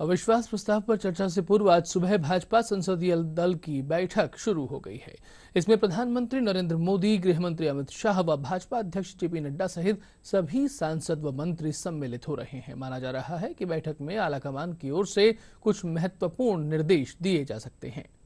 अविश्वास प्रस्ताव पर चर्चा से पूर्व आज सुबह भाजपा संसदीय दल की बैठक शुरू हो गई है इसमें प्रधानमंत्री नरेंद्र मोदी गृह मंत्री अमित शाह व भाजपा अध्यक्ष जेपी नड्डा सहित सभी सांसद व मंत्री सम्मिलित हो रहे हैं माना जा रहा है कि बैठक में आलाकमान की ओर से कुछ महत्वपूर्ण निर्देश दिए जा सकते हैं